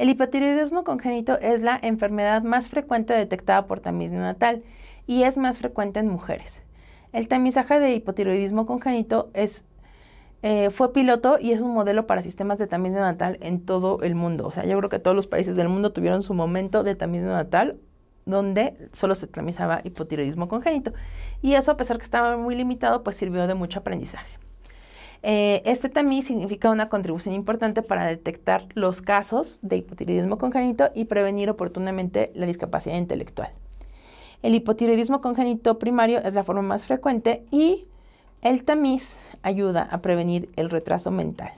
El hipotiroidismo congénito es la enfermedad más frecuente detectada por tamiz neonatal y es más frecuente en mujeres. El tamizaje de hipotiroidismo congénito eh, fue piloto y es un modelo para sistemas de tamiz neonatal en todo el mundo. O sea, yo creo que todos los países del mundo tuvieron su momento de tamiz neonatal donde solo se tamizaba hipotiroidismo congénito. Y eso, a pesar que estaba muy limitado, pues sirvió de mucho aprendizaje. Eh, este tamiz significa una contribución importante para detectar los casos de hipotiroidismo congénito y prevenir oportunamente la discapacidad intelectual. El hipotiroidismo congénito primario es la forma más frecuente y el tamiz ayuda a prevenir el retraso mental.